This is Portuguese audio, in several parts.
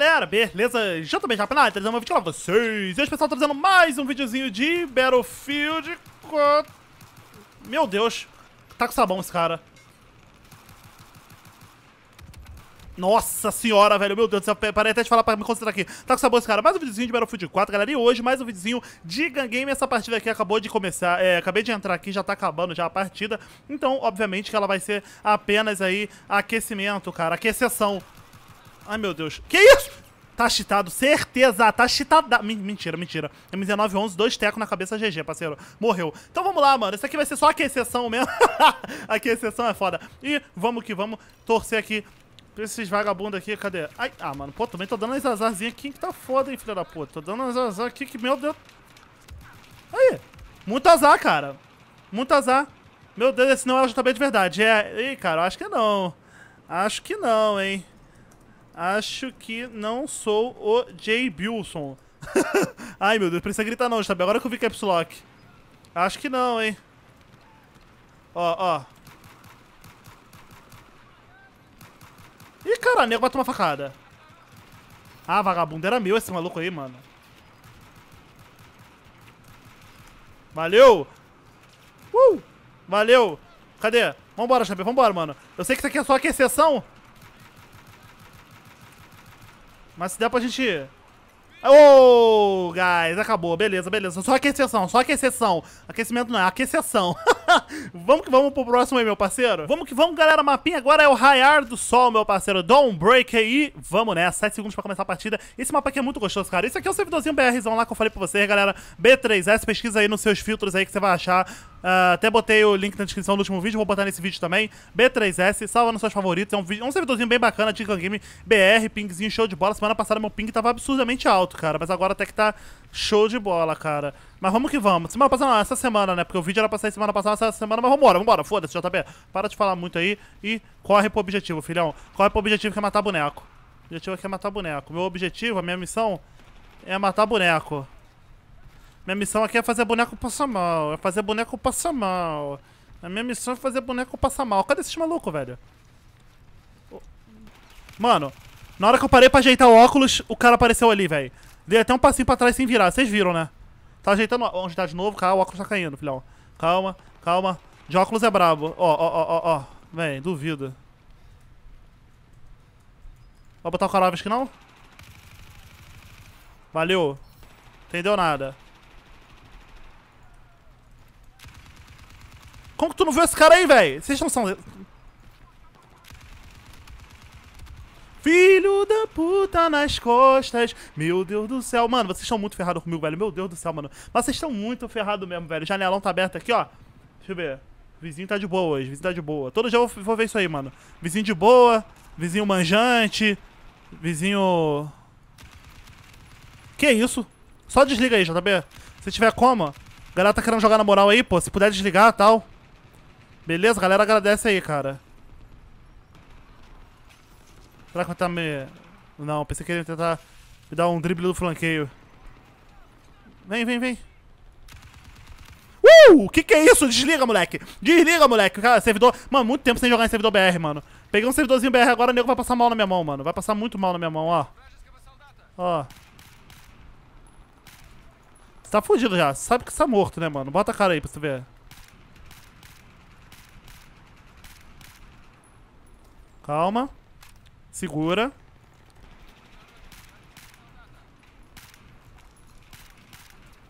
galera, beleza? JB Japanai, trazendo um vídeo pra vocês. E hoje, pessoal, trazendo tá mais um videozinho de Battlefield 4. Meu Deus, tá com sabão esse cara. Nossa senhora, velho, meu Deus do parei até de falar pra me concentrar aqui. Tá com sabão esse cara, mais um videozinho de Battlefield 4, galera, e hoje mais um videozinho de Gun Game. Essa partida aqui acabou de começar, é, acabei de entrar aqui, já tá acabando já a partida. Então, obviamente que ela vai ser apenas aí aquecimento, cara, aqueceção. Ai, meu Deus. Que isso? Tá cheatado, certeza. Tá cheatada. Mentira, mentira. M1911, dois teco na cabeça GG, parceiro. Morreu. Então vamos lá, mano. Isso aqui vai ser só a exceção mesmo. a exceção é foda. E vamos que vamos torcer aqui pra esses vagabundos aqui. Cadê? Ai, ah, mano. Pô, também tô dando as azarzinhas aqui que tá foda, hein, filha da puta. Tô dando as azar aqui que, meu Deus. Aí. Muito azar, cara. Muito azar. Meu Deus, esse não é o JB de verdade. É. Ih, cara, acho que não. Acho que não, hein. Acho que não sou o Jay Bilson. Ai, meu Deus, precisa gritar não, sabe? Agora que eu vi caps lock. Acho que não, hein? Ó, ó. Ih, cara, nego vai facada. Ah, vagabundo, era meu esse maluco aí, mano. Valeu! Uh! Valeu! Cadê? Vambora, Xavier, vambora, mano. Eu sei que isso aqui é só aqui exceção, mas se der pra gente... Ô, oh, guys, acabou. Beleza, beleza. Só aqueceção, é só aqueceção. É Aquecimento não é, aqueceção. vamos que vamos pro próximo aí, meu parceiro. Vamos que vamos, galera. Mapinha agora é o Raiar do Sol, meu parceiro. Don't break aí. Vamos nessa. 7 segundos pra começar a partida. Esse mapa aqui é muito gostoso, cara. Esse aqui é o servidorzinho BRzão lá que eu falei pra vocês, galera. B3S, pesquisa aí nos seus filtros aí que você vai achar Uh, até botei o link na descrição do último vídeo, vou botar nesse vídeo também. B3S, salva nos seus favoritos. É um, vídeo, um servidorzinho bem bacana, Tican Game BR, pingzinho show de bola. Semana passada meu ping tava absurdamente alto, cara. Mas agora até que tá show de bola, cara. Mas vamos que vamos. Semana passada, não, essa semana, né? Porque o vídeo era pra sair semana passada, essa semana, mas vambora, vambora. Foda-se, JP. Para de falar muito aí e corre pro objetivo, filhão. Corre pro objetivo que é matar boneco. O objetivo aqui é matar boneco. Meu objetivo, a minha missão é matar boneco. Minha missão aqui é fazer boneco passar mal. É fazer boneco passar mal. A minha missão é fazer boneco passar mal. Cadê esses malucos, velho? Mano, na hora que eu parei pra ajeitar o óculos, o cara apareceu ali, velho. Dei até um passinho pra trás sem virar. Vocês viram, né? Tá ajeitando onde tá de novo. Calma, o óculos tá caindo, filhão. Calma, calma. De óculos é brabo. Ó, ó, ó, ó, ó. Véi, duvido. Vai botar o caravas que não? Valeu. Entendeu nada. Como que tu não viu esse cara aí, velho? Vocês não são... Filho da puta nas costas. Meu Deus do céu. Mano, vocês estão muito ferrados comigo, velho. Meu Deus do céu, mano. Mas vocês estão muito ferrados mesmo, velho. Janelão tá aberto aqui, ó. Deixa eu ver. Vizinho tá de boa hoje. Vizinho tá de boa. Todo dia eu vou ver isso aí, mano. Vizinho de boa. Vizinho manjante. Vizinho... Que isso? Só desliga aí, JB. Se tiver como, a galera tá querendo jogar na moral aí, pô. Se puder desligar e tal. Beleza, galera? Agradece aí, cara. Será que vai estar me... Não, pensei que ele ia tentar me dar um drible do flanqueio. Vem, vem, vem. Uh! O que que é isso? Desliga, moleque! Desliga, moleque! Cara, servidor... Mano, muito tempo sem jogar em servidor BR, mano. Peguei um servidorzinho BR agora, o nego vai passar mal na minha mão, mano. Vai passar muito mal na minha mão, ó. Ó. Você tá fudido já. Você sabe que você tá morto, né, mano? Bota a cara aí pra você ver. Calma. Segura.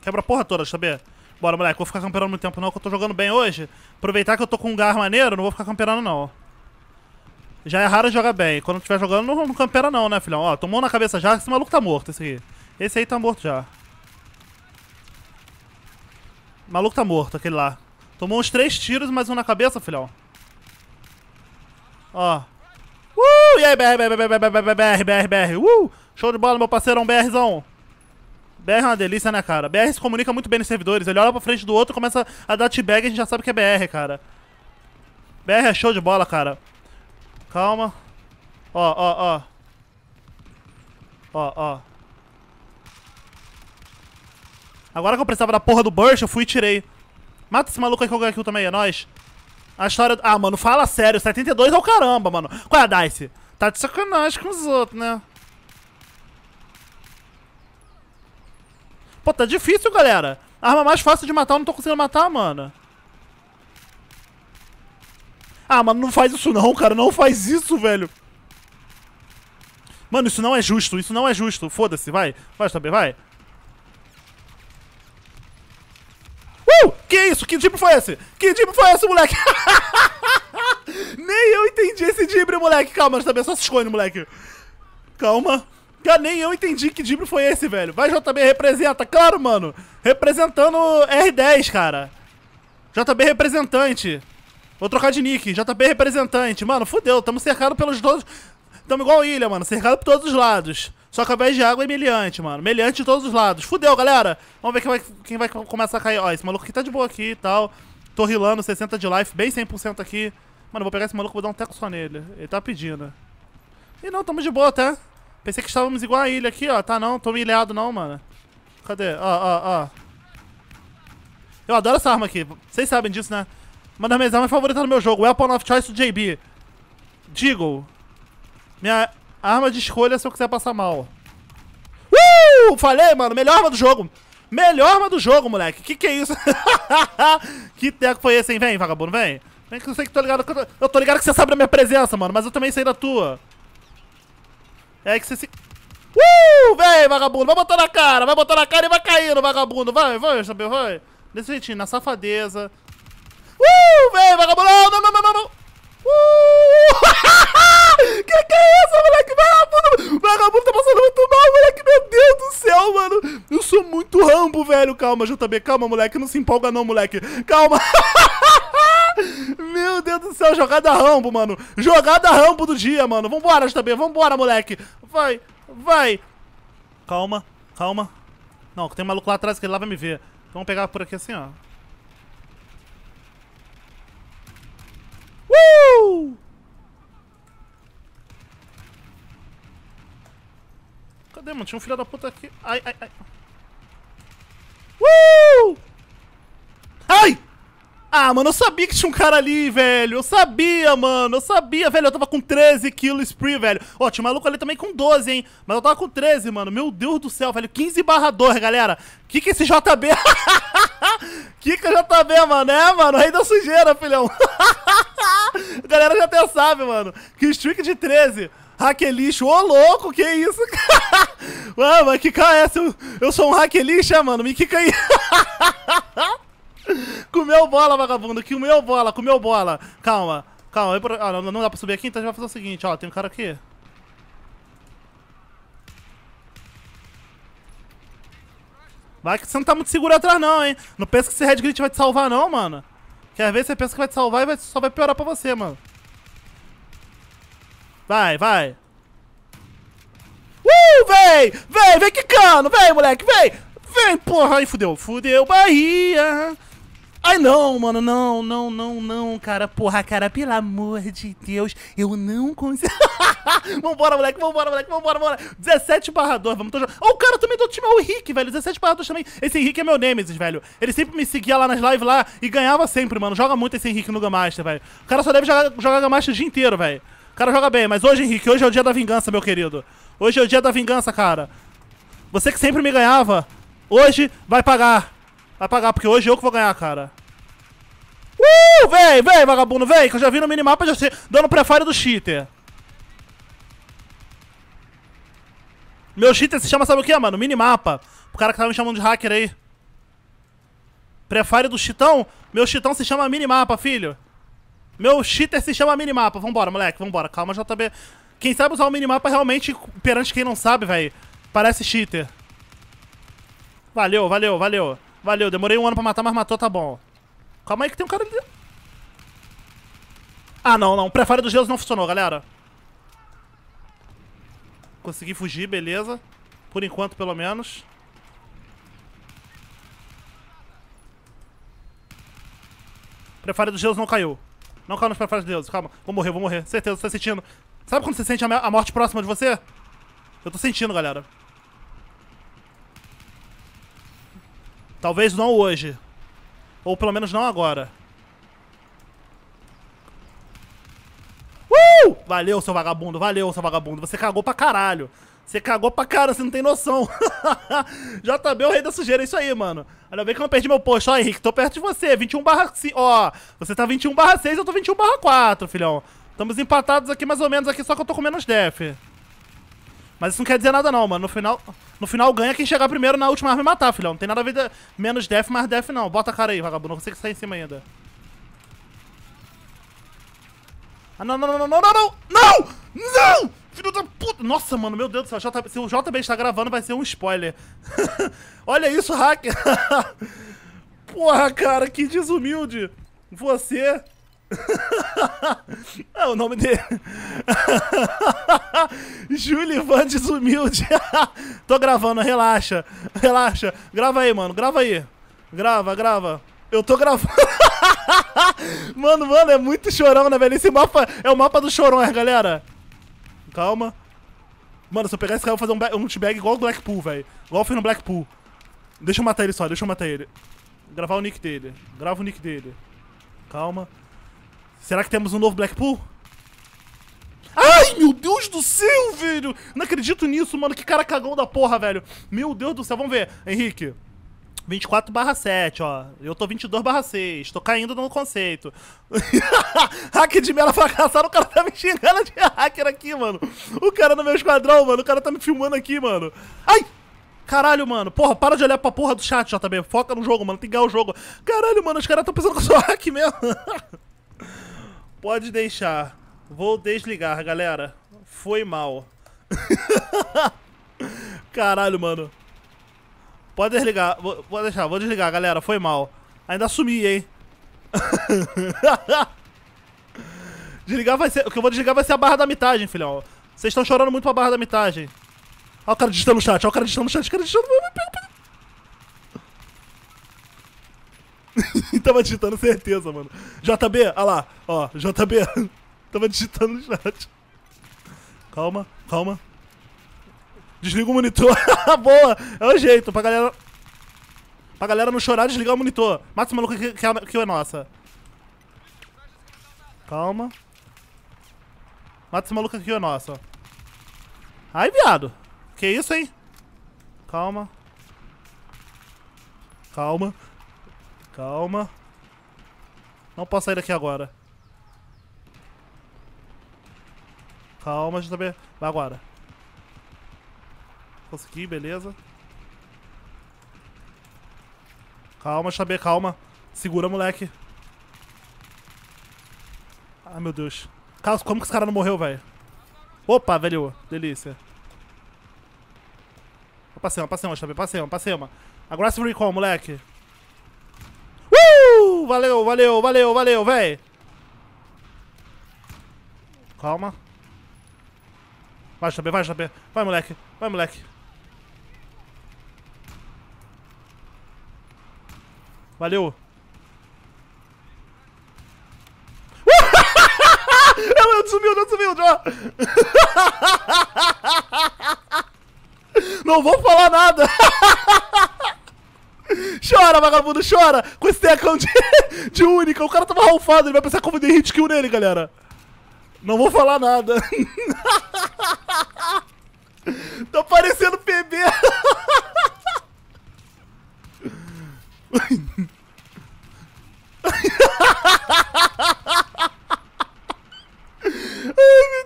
Quebra a porra toda, saber? Bora, moleque. Vou ficar camperando muito tempo não, que eu tô jogando bem hoje. Aproveitar que eu tô com um gar maneiro, não vou ficar camperando não. Já é raro jogar bem. Quando estiver jogando, não, não campera não, né, filhão? Ó, tomou na cabeça já, esse maluco tá morto, esse aqui. Esse aí tá morto já. O maluco tá morto, aquele lá. Tomou uns três tiros e mais um na cabeça, filhão. Ó. Uh! E aí, BR, BR, BR, BR, BR, BR, BR. Uh! Show de bola, meu parceirão BRzão. BR é uma delícia, né, cara? BR se comunica muito bem nos servidores. Ele olha pra frente do outro, começa a dar t-bag e a gente já sabe que é BR, cara. BR é show de bola, cara. Calma. Ó, ó, ó. Ó, ó. Agora que eu precisava da porra do burst, eu fui e tirei. Mata esse maluco aí que eu ganho aqui também, é nóis. A história. Ah, mano, fala sério. 72 é o caramba, mano. Qual é a Dice? Tá de sacanagem com os outros, né? Pô, tá difícil, galera. arma mais fácil de matar eu não tô conseguindo matar, mano. Ah, mano, não faz isso não, cara. Não faz isso, velho. Mano, isso não é justo. Isso não é justo. Foda-se, vai. Vai, também, vai. é isso? Que drible foi esse? Que drible foi esse, moleque? nem eu entendi esse drible, moleque. Calma, JB só se esconde, moleque. Calma. Cara, nem eu entendi que drible foi esse, velho. Vai, JB, representa. Claro, mano. Representando R10, cara. JB representante. Vou trocar de nick. JB representante. Mano, fudeu. Tamo cercado pelos dois. Tamo igual ilha, mano. Cercado por todos os lados. Só que ao invés de água é meliante, mano. Meliante de todos os lados. Fudeu, galera. Vamos ver quem vai, quem vai começar a cair. Ó, esse maluco aqui tá de boa aqui e tal. Tô rilando, 60 de life, bem 100% aqui. Mano, vou pegar esse maluco e vou dar um teco só nele. Ele tá pedindo. E não, tamo de boa até. Tá? Pensei que estávamos igual a ilha aqui, ó. Tá não, tô milhado não, mano. Cadê? Ó, ó, ó. Eu adoro essa arma aqui. Vocês sabem disso, né? Uma das minhas armas favoritas no meu jogo. Weapon of Choice do JB. Deagle. Minha Arma de escolha se eu quiser passar mal. Uh! Falei, mano. Melhor arma do jogo. Melhor arma do jogo, moleque. Que que é isso? que teco foi esse, hein? Vem, vagabundo, vem. Vem que eu sei que tô ligado. Eu tô... eu tô ligado que você sabe da minha presença, mano. Mas eu também sei da tua. É que você se... Uh! Vem, vagabundo. Vai botar na cara. Vai botar na cara e vai caindo, vagabundo. Vai, vai, sabe, vai. Desse jeitinho, na safadeza. Uh! Vem, vagabundo. Não, não, não, não, não. Uh! Que que é essa, moleque? Vagabundo, vagabundo tá passando muito mal, moleque. Meu Deus do céu, mano. Eu sou muito rambo, velho. Calma, JB. Calma, moleque. Não se empolga não, moleque. Calma. Meu Deus do céu, jogada rambo, mano. Jogada rambo do dia, mano. Vambora, JB. Vambora, moleque. Vai, vai. Calma, calma. Não, tem um maluco lá atrás que ele lá vai me ver. Então, vamos pegar por aqui assim, ó. Woo! Uh! Cadê, mano? Tinha um filho da puta aqui. Ai, ai, ai. Uh! Ai! Ah, mano, eu sabia que tinha um cara ali, velho. Eu sabia, mano. Eu sabia, velho. Eu tava com 13 quilos spree, velho. Ó, tinha um maluco ali também com 12, hein. Mas eu tava com 13, mano. Meu Deus do céu, velho. 15 barra 2, galera. Que que esse JB... que que o é JB, mano? É, mano. Rei da sujeira, filhão. A galera já até sabe, mano. Que streak de 13. Hack é Ô, louco, que isso, cara. Ah, que cara é essa. Eu, eu sou um hack lixa, mano. Me quica aí. comeu bola, vagabundo. Comeu bola, comeu bola. Calma, calma. Eu, ah, não, não, dá pra subir aqui, então a gente vai fazer o seguinte, ó. Tem um cara aqui. Vai que você não tá muito seguro atrás não, hein. Não pensa que esse Red Grit vai te salvar não, mano. Quer ver você pensa que vai te salvar e vai, só vai piorar pra você, mano. Vai, vai vem! Vem, vem quicando! Vem, moleque, vem! Vem, porra! ai, fudeu, fudeu, Bahia! Ai não, mano, não, não, não, não, cara, porra, cara, pelo amor de Deus, eu não consigo. vambora, moleque, vambora, moleque, vambora, vambora. 17 barra 2, vamos to. Ó, oh, o cara também do time, é o Rick, velho, 17 barra 2 também. Esse Henrique é meu Nemesis, velho. Ele sempre me seguia lá nas lives lá e ganhava sempre, mano. Joga muito esse Henrique no Gamaster, velho. O cara só deve jogar, jogar Gamaster o dia inteiro, velho. O cara joga bem, mas hoje, Henrique, hoje é o dia da vingança, meu querido. Hoje é o dia da vingança, cara. Você que sempre me ganhava, hoje vai pagar. Vai pagar, porque hoje eu que vou ganhar, cara. Uh, vem, vem, vagabundo, vem, que eu já vi no minimapa já sei, dando prefire do cheater. Meu cheater se chama, sabe o que, mano? Minimapa. O cara que tava me chamando de hacker aí. Prefire do chitão? Meu chitão se chama minimapa, filho. Meu cheater se chama minimapa. Vambora, moleque, vambora. Calma, JB. Quem sabe usar o minimapa realmente, perante quem não sabe, velho, parece cheater. Valeu, valeu, valeu. Valeu, demorei um ano pra matar, mas matou, tá bom. Calma aí que tem um cara ali Ah, não, não. O prefário dos deuses não funcionou, galera. Consegui fugir, beleza. Por enquanto, pelo menos. Prefário dos deuses não caiu. Não caiu nos prefários dos deuses, calma. Vou morrer, vou morrer. Certeza, tô sentindo. Sabe quando você sente a morte próxima de você? Eu tô sentindo, galera. Talvez não hoje. Ou pelo menos não agora. Uh! Valeu, seu vagabundo. Valeu, seu vagabundo. Você cagou pra caralho. Você cagou pra cara, você não tem noção. JB, é o rei da sujeira, é isso aí, mano. Ainda bem que eu não perdi meu posto. Ó, Henrique, tô perto de você. 21 barra... Ó, você tá 21 barra 6, eu tô 21 barra 4, filhão. Estamos empatados aqui mais ou menos aqui, só que eu tô com menos def. Mas isso não quer dizer nada não, mano. No final, no final ganha quem chegar primeiro na última arma e matar, filhão. Não tem nada a ver de... menos def, mais def não. Bota a cara aí, vagabundo. Você que está em cima ainda. Ah, não, não, não, não, não, não! Não! Não! Filho da puta! Nossa, mano, meu Deus do céu. J... Se o JB está gravando, vai ser um spoiler. Olha isso, hacker! Porra, cara, que desumilde. Você... é o nome dele. Júlio Van Desumilde. Tô gravando, relaxa. Relaxa. Grava aí, mano. Grava aí. Grava, grava. Eu tô gravando. mano, mano, é muito chorão, né, velho? Esse mapa é o mapa do chorão, é, galera. Calma. Mano, se eu pegar esse cara, eu vou fazer um, um bag igual o Blackpool, velho. Igual eu fiz no Blackpool. Deixa eu matar ele só, deixa eu matar ele. Gravar o nick dele. Grava o nick dele. Calma. Será que temos um novo Blackpool? Ai, meu Deus do céu, velho! Não acredito nisso, mano. Que cara cagão da porra, velho. Meu Deus do céu. Vamos ver. Henrique. 24 barra 7, ó. Eu tô 22 barra 6. Tô caindo no conceito. hack de mela fracassado. O cara tá me xingando de hacker aqui, mano. O cara no meu esquadrão, mano. O cara tá me filmando aqui, mano. Ai! Caralho, mano. Porra, para de olhar pra porra do chat, JB. Foca no jogo, mano. Tem que ganhar o jogo. Caralho, mano. Os caras tão pensando que eu sou hack mesmo. Pode deixar. Vou desligar, galera. Foi mal. Caralho, mano. Pode desligar. Vou, vou, deixar, vou desligar, galera. Foi mal. Ainda sumi, hein? desligar vai ser. O que eu vou desligar vai ser a barra da mitagem, filhão. Vocês estão chorando muito pra barra da mitagem. Olha o cara digitando no chat, olha o cara digitando no chat, o cara digitando. Meu, meu, tava digitando, certeza, mano. JB, olha lá, ó, JB. tava digitando no chat. Calma, calma. Desliga o monitor. Boa! É o jeito, pra galera. Pra galera não chorar, desligar o monitor. Mata o maluco que, que, é, que é nossa. Calma. Mata esse maluco aqui, ó, é nossa. Ai, viado. Que isso, hein? Calma. Calma. Calma. Não posso sair daqui agora. Calma, JB. Vai agora. Consegui, beleza. Calma, JB, calma. Segura, moleque. Ai, meu Deus. Carlos, como que esse cara não morreu, velho? Opa, velho. Delícia. Passei uma, passei uma, passei uma, passei uma. Agora se recall, moleque valeu, valeu, valeu, valeu, véi. Calma. Vai, Xabê, vai, Xabê. Vai, moleque. Vai, moleque. Valeu. Ela sumiu, não sumiu, não. Não vou falar nada. Chora, vagabundo, chora! Com esse tecão de, de única. O cara tava ralfado, ele vai pensar como dei hit kill nele, galera. Não vou falar nada. tá parecendo PB. Ai, meu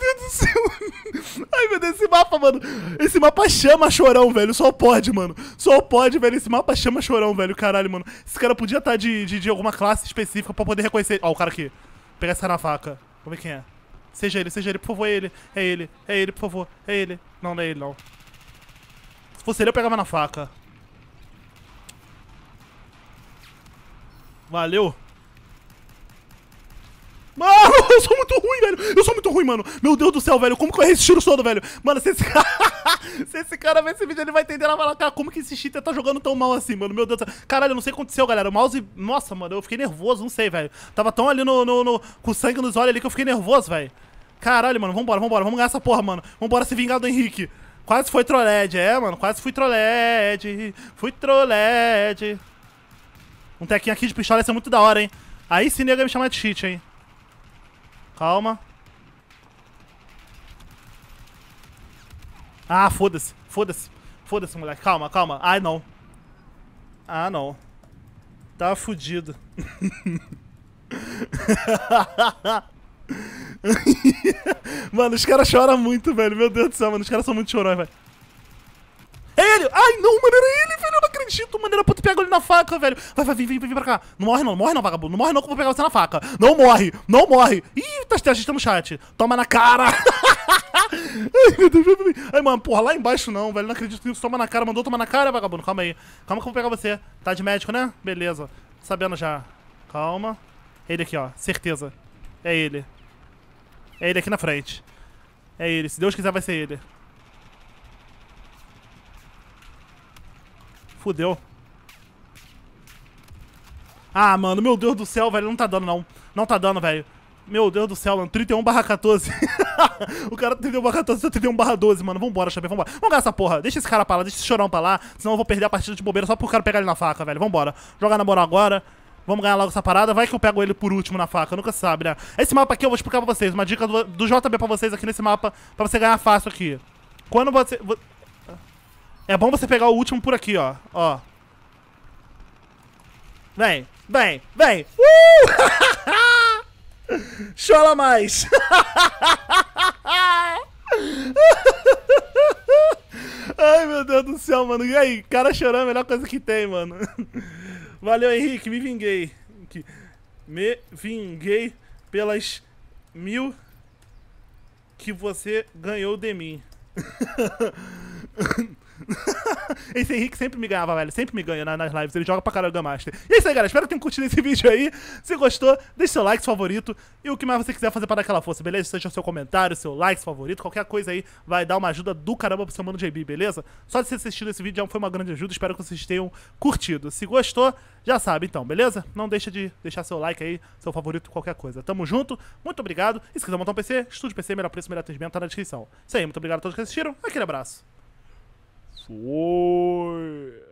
Deus do céu. Ai, meu Deus, esse mapa, mano. Esse mapa chama chorão, velho. Só pode, mano. Só pode, velho. Esse mapa chama chorão, velho. Caralho, mano. Esse cara podia estar tá de, de, de alguma classe específica pra poder reconhecer. Ó, o cara aqui. Pegar essa na faca. Vamos ver quem é. Seja ele, seja ele, por favor, é ele. É ele, é ele, por favor, é ele. Não, não é ele, não. Se fosse ele, eu pegava na faca. Valeu. Mano, eu sou muito ruim, velho. Eu sou muito ruim, mano. Meu Deus do céu, velho. Como que eu errei esse tiro todo, velho? Mano, se esse cara... se esse cara ver esse vídeo, ele vai entender. Ela vai lá cara, como que esse cheater tá jogando tão mal assim, mano? Meu Deus do céu. Caralho, eu não sei o que aconteceu, galera. O mouse... Nossa, mano, eu fiquei nervoso, não sei, velho. Tava tão ali no, no, no... Com sangue nos olhos ali que eu fiquei nervoso, velho. Caralho, mano. Vambora, vambora. Vamos ganhar essa porra, mano. Vambora se vingar do Henrique. Quase foi trolled, é, mano. Quase fui trolled. Fui trolled. Um tequinho aqui de pistola ia ser é muito da hora, hein. Aí se nega me chamar de cheat, hein. Calma. Ah, foda-se. Foda-se. Foda-se, moleque. Calma, calma. Ai, não. Ah, não. Tá fudido. mano, os caras choram muito, velho. Meu Deus do céu, mano. Os caras são muito chorões, velho. É ele! Ai, não, mano. Era ele, velho agito, maneira puta, pega ele na faca, velho. Vai, vai, vem, vem, vem pra cá. Não morre não, morre não, vagabundo. Não morre não que eu vou pegar você na faca. Não morre, não morre. Ih, tá gente agitando no chat. Toma na cara. Ai, meu Deus, meu Deus. Ai, mano, porra, lá embaixo não, velho. Não acredito nisso. Toma na cara, mandou tomar na cara, vagabundo. Calma aí. Calma que eu vou pegar você. Tá de médico, né? Beleza. Sabendo já. Calma. Ele aqui, ó. Certeza. É ele. É ele aqui na frente. É ele. Se Deus quiser, vai ser ele. Fudeu. Ah, mano, meu Deus do céu, velho. Não tá dando, não. Não tá dando, velho. Meu Deus do céu, mano. 31 barra 14. o cara 31 barra 14, 31 barra 12, mano. Vambora, Xavier, vambora. Vamos ganhar essa porra. Deixa esse cara pra lá, deixa esse chorão pra lá. Senão eu vou perder a partida de bobeira só pro cara pegar ele na faca, velho. Vambora. Jogar na moral agora. Vamos ganhar logo essa parada. Vai que eu pego ele por último na faca. Nunca sabe, né? Esse mapa aqui eu vou explicar pra vocês. Uma dica do, do JB pra vocês aqui nesse mapa. Pra você ganhar fácil aqui. Quando você... É bom você pegar o último por aqui, ó. Ó. Vem, vem, vem. Uh! Chola mais. Ai, meu Deus do céu, mano. E aí, cara chorando, é melhor coisa que tem, mano. Valeu, Henrique. Me vinguei. Me vinguei pelas mil que você ganhou de mim. Esse Henrique sempre me ganhava, velho. Sempre me ganha nas lives. Ele joga pra caralho Gamaster. E é isso aí, galera. Espero que tenham curtido esse vídeo aí. Se gostou, deixe seu like, seu favorito. E o que mais você quiser fazer para dar aquela força, beleza? Seja seu comentário, seu like, seu favorito. Qualquer coisa aí vai dar uma ajuda do caramba pro seu mano JB, beleza? Só de você assistir esse vídeo já foi uma grande ajuda. Espero que vocês tenham curtido. Se gostou, já sabe então, beleza? Não deixa de deixar seu like aí, seu favorito, qualquer coisa. Tamo junto. Muito obrigado. E se quiser montar um PC, estude PC, melhor preço, melhor atendimento, tá na descrição. Isso aí, muito obrigado a todos que assistiram. Aquele abraço. Whoa.